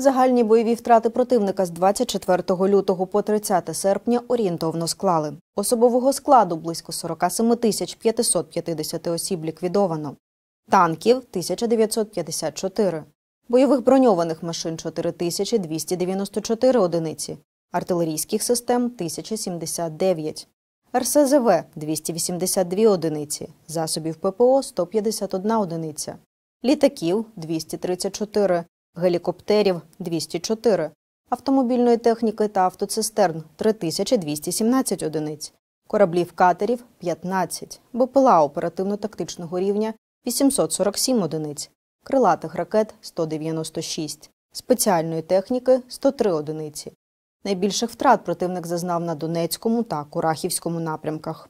Загальні бойові втрати противника з 24 лютого по 30 серпня орієнтовно склали. Особового складу близько 47 тисяч 550 осіб ліквідовано, танків 1954, бойових броньованих машин 4294 одиниці, артилерійських систем 1079, РСЗВ 282 одиниці, засобів ППО 151 одиниця, літаків 234 гелікоптерів 204, автомобільної техніки та автоцистерн 3217 одиниць, кораблів катерів 15, БПЛА оперативно-тактичного рівня 847 одиниць, крилатих ракет 196, спеціальної техніки 103 одиниці. Найбільших втрат противник зазнав на Донецькому та Курахівському напрямках.